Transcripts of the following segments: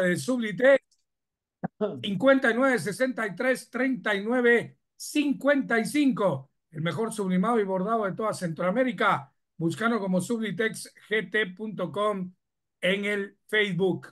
de Sublitex 59 63 39 55. El mejor sublimado y bordado de toda Centroamérica. Buscando como sublitexgt.com en el Facebook.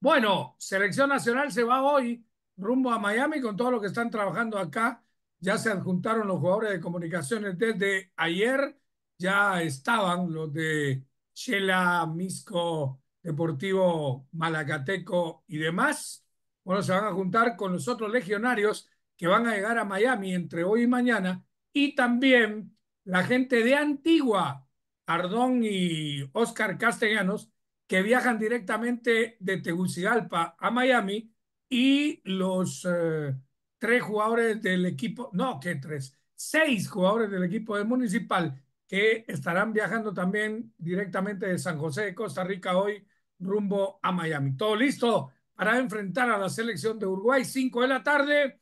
Bueno, Selección Nacional se va hoy rumbo a Miami con todo lo que están trabajando acá. Ya se adjuntaron los jugadores de comunicaciones desde ayer. Ya estaban los de Chela, Misco, Deportivo Malacateco y demás. Bueno, se van a juntar con los otros legionarios que van a llegar a Miami entre hoy y mañana. Y también la gente de Antigua, Ardón y Oscar Castellanos, que viajan directamente de Tegucigalpa a Miami. Y los eh, tres jugadores del equipo, no, que tres, seis jugadores del equipo del municipal que estarán viajando también directamente de San José de Costa Rica hoy rumbo a Miami. Todo listo para enfrentar a la selección de Uruguay, 5 de la tarde,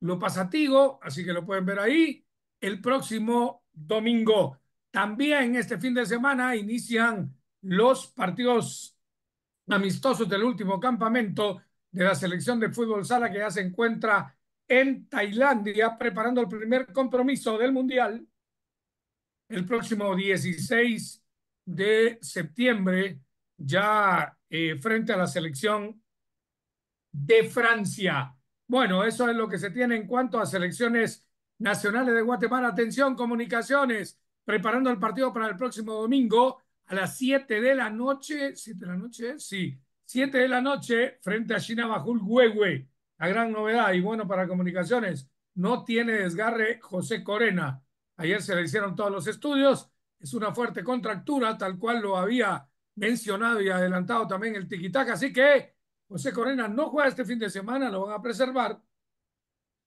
lo pasativo, así que lo pueden ver ahí, el próximo domingo. También este fin de semana inician los partidos amistosos del último campamento de la selección de fútbol sala que ya se encuentra en Tailandia preparando el primer compromiso del Mundial el próximo 16 de septiembre ya eh, frente a la selección de Francia. Bueno, eso es lo que se tiene en cuanto a selecciones nacionales de Guatemala. Atención, comunicaciones, preparando el partido para el próximo domingo a las 7 de la noche. siete de la noche? Sí, 7 de la noche frente a China Bajul Huehue. La gran novedad y bueno para comunicaciones. No tiene desgarre José Corena. Ayer se le hicieron todos los estudios. Es una fuerte contractura, tal cual lo había mencionado y adelantado también el tiquitaca. Así que José Corena no juega este fin de semana, lo van a preservar,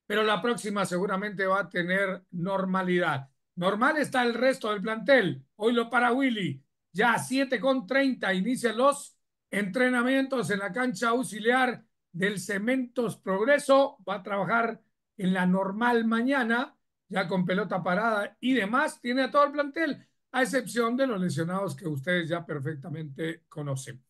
pero la próxima seguramente va a tener normalidad. Normal está el resto del plantel. Hoy lo para Willy. Ya a 7 con 30 inicia los entrenamientos en la cancha auxiliar del Cementos Progreso. Va a trabajar en la normal mañana, ya con pelota parada y demás. Tiene a todo el plantel a excepción de los lesionados que ustedes ya perfectamente conocen.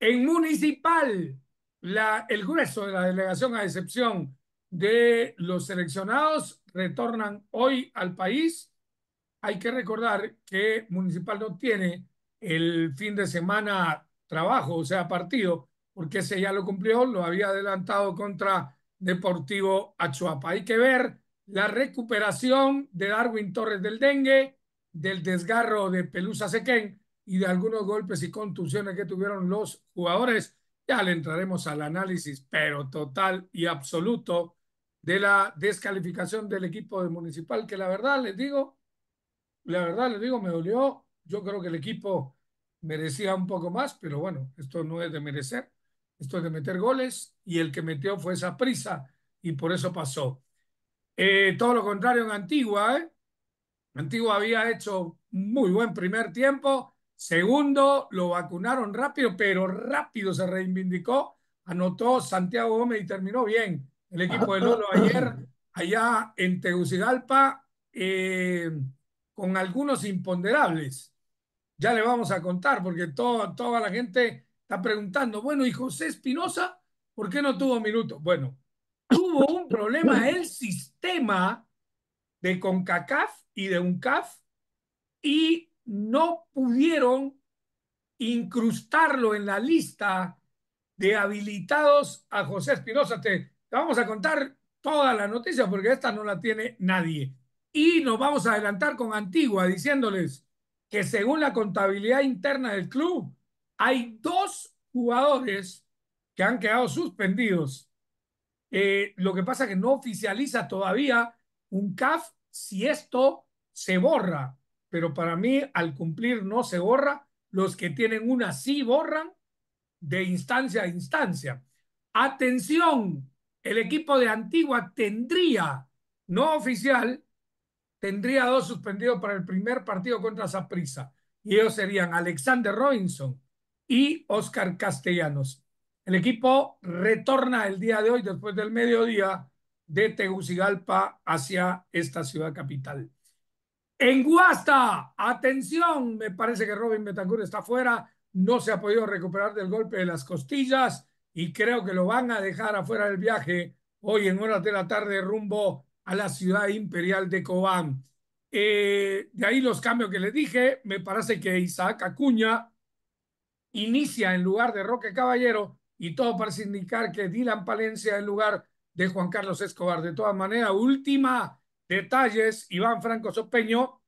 En municipal, la, el grueso de la delegación, a excepción de los seleccionados, retornan hoy al país. Hay que recordar que Municipal no tiene el fin de semana trabajo, o sea, partido, porque ese ya lo cumplió, lo había adelantado contra Deportivo Achuapa. Hay que ver la recuperación de Darwin Torres del dengue, del desgarro de Pelusa Sequén y de algunos golpes y contusiones que tuvieron los jugadores. Ya le entraremos al análisis, pero total y absoluto, de la descalificación del equipo de Municipal, que la verdad les digo, la verdad les digo, me dolió. Yo creo que el equipo merecía un poco más, pero bueno, esto no es de merecer, esto es de meter goles y el que metió fue esa prisa y por eso pasó. Eh, todo lo contrario en Antigua, ¿eh? Antiguo había hecho muy buen primer tiempo. Segundo, lo vacunaron rápido, pero rápido se reivindicó. Anotó Santiago Gómez y terminó bien. El equipo de Lolo ayer, allá en Tegucigalpa, eh, con algunos imponderables. Ya le vamos a contar, porque toda la gente está preguntando, bueno, ¿y José Espinosa por qué no tuvo minutos? Bueno, tuvo un problema el sistema de CONCACAF y de UNCAF y no pudieron incrustarlo en la lista de habilitados a José Espinosa. Te, vamos a contar toda la noticia porque esta no la tiene nadie. Y nos vamos a adelantar con Antigua diciéndoles que según la contabilidad interna del club, hay dos jugadores que han quedado suspendidos. Eh, lo que pasa que no oficializa todavía un CAF si esto se borra, pero para mí al cumplir no se borra, los que tienen una sí borran de instancia a instancia. Atención, el equipo de Antigua tendría, no oficial, tendría dos suspendidos para el primer partido contra Saprissa. Y ellos serían Alexander Robinson y Oscar Castellanos. El equipo retorna el día de hoy después del mediodía de Tegucigalpa hacia esta ciudad capital. En Guasta, atención, me parece que Robin Betancourt está afuera, no se ha podido recuperar del golpe de las costillas y creo que lo van a dejar afuera del viaje hoy en horas de la tarde rumbo a la ciudad imperial de Cobán. Eh, de ahí los cambios que les dije, me parece que Isaac Acuña inicia en lugar de Roque Caballero y todo parece indicar que Dylan Palencia en lugar de Juan Carlos Escobar. De todas maneras, última detalles, Iván Franco Sopeño,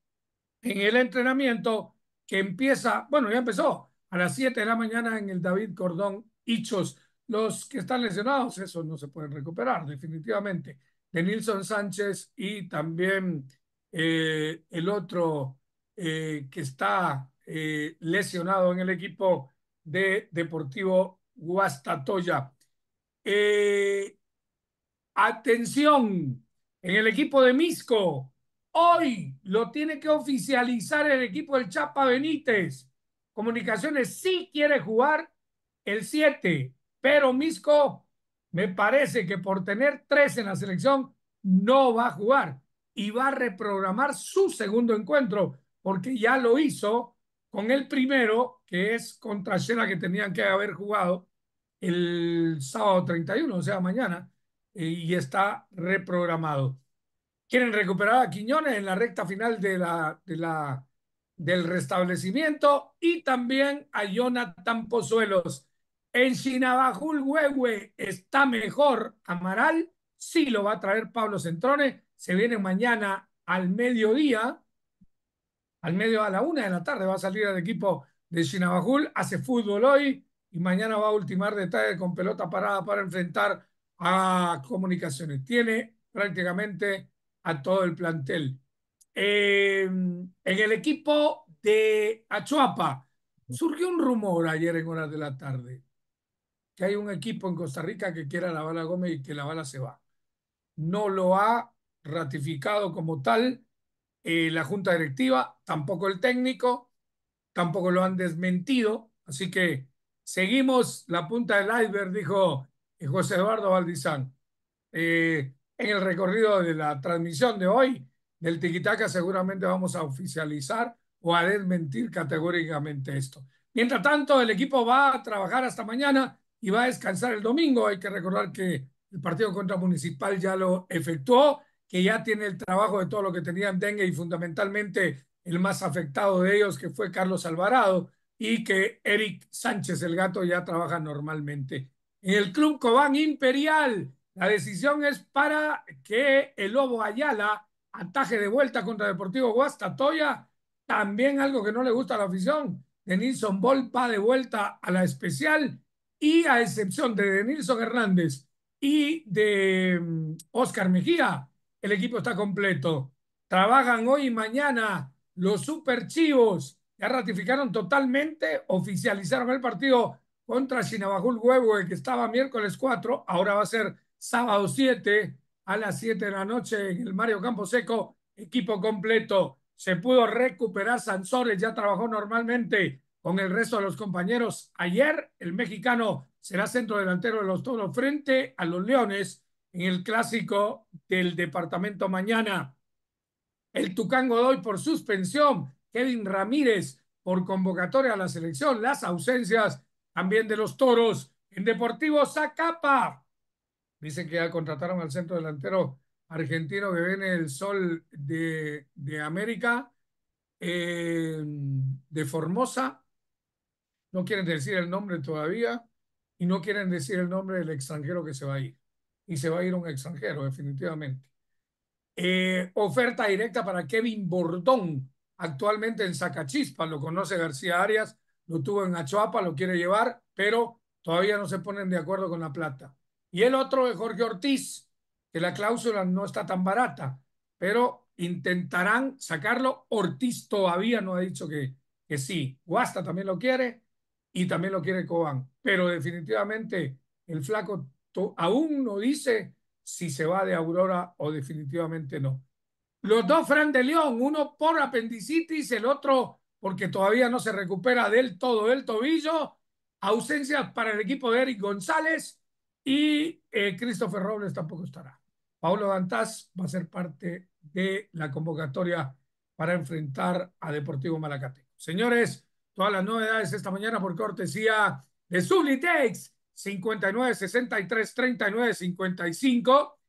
en el entrenamiento que empieza, bueno, ya empezó a las 7 de la mañana en el David Cordón Hichos. Los que están lesionados, esos no se pueden recuperar, definitivamente. De Nilson Sánchez y también eh, el otro eh, que está eh, lesionado en el equipo de Deportivo Guastatoya. Eh, Atención, en el equipo de Misco, hoy lo tiene que oficializar el equipo del Chapa Benítez. Comunicaciones sí quiere jugar el 7, pero Misco me parece que por tener 3 en la selección no va a jugar y va a reprogramar su segundo encuentro porque ya lo hizo con el primero, que es contra Xena que tenían que haber jugado el sábado 31, o sea, mañana, eh, y está reprogramado. Quieren recuperar a Quiñones en la recta final de la, del restablecimiento y también a Jonathan Pozuelos. En Chinabajul Huehue está mejor Amaral, sí lo va a traer Pablo Centrone, se viene mañana al mediodía, al medio a la una de la tarde va a salir el equipo de Chinabajul, hace fútbol hoy y mañana va a ultimar detalles con pelota parada para enfrentar a comunicaciones, tiene prácticamente a todo el plantel. Em, en el equipo de Achuapa surgió un rumor ayer en horas de la tarde que hay un equipo en Costa Rica que quiera la bala Gómez y que la bala se va. No lo ha ratificado como tal eh, la junta directiva, tampoco el técnico, tampoco lo han desmentido. Así que seguimos la punta del iceberg, dijo José Eduardo Valdizán. Eh, en el recorrido de la transmisión de hoy del Tiquitaca seguramente vamos a oficializar o a desmentir categóricamente esto. Mientras tanto, el equipo va a trabajar hasta mañana y va a descansar el domingo. Hay que recordar que el partido contra Municipal ya lo efectuó, que ya tiene el trabajo de todo lo que tenían dengue y fundamentalmente el más afectado de ellos, que fue Carlos Alvarado, y que Eric Sánchez, el gato, ya trabaja normalmente en el Club Cobán Imperial. La decisión es para que el Lobo Ayala ataje de vuelta contra Deportivo Guastatoya. También algo que no le gusta a la afición. Denilson Volpa de vuelta a la especial y a excepción de Denilson Hernández y de Oscar mm, Mejía, el equipo está completo. Trabajan hoy y mañana los Superchivos. Ya ratificaron totalmente, oficializaron el partido contra Chinabajul Huevo, que estaba miércoles 4, ahora va a ser sábado 7 a las 7 de la noche en el Mario Campo Seco, equipo completo. Se pudo recuperar Sansores, ya trabajó normalmente con el resto de los compañeros. Ayer el mexicano será centro delantero de los Toros frente a los Leones en el clásico del departamento mañana. El Tucán Godoy por suspensión, Kevin Ramírez por convocatoria a la selección, las ausencias también de los toros en Deportivo Zacapa. Dicen que ya contrataron al centro delantero argentino que viene el sol de, América, em, de Formosa. No quieren decir el nombre todavía y no quieren decir el nombre del extranjero que se va a ir. Y se va a ir un extranjero, definitivamente. Eh, oferta directa para Kevin Bordón, actualmente en Zacachispa, lo conoce García Arias, lo tuvo en Achoapa, lo quiere llevar, pero todavía no se ponen de acuerdo con la plata. Y el otro de Jorge Ortiz, que la cláusula no está tan barata, pero intentarán sacarlo. Ortiz todavía no ha dicho que, que sí. Guasta también lo quiere y también lo quiere Cobán, pero definitivamente el flaco aún no dice si se va de Aurora o definitivamente no. Los dos Fran de León, uno por apendicitis, el otro porque todavía no se recupera del todo el tobillo. ausencia para el equipo de Eric González y eh, Christopher Robles tampoco estará. Paulo Dantas va a ser parte de la convocatoria para enfrentar a Deportivo Malacate. Señores, todas las novedades esta mañana por cortesía de Sublitex 59 63 39 55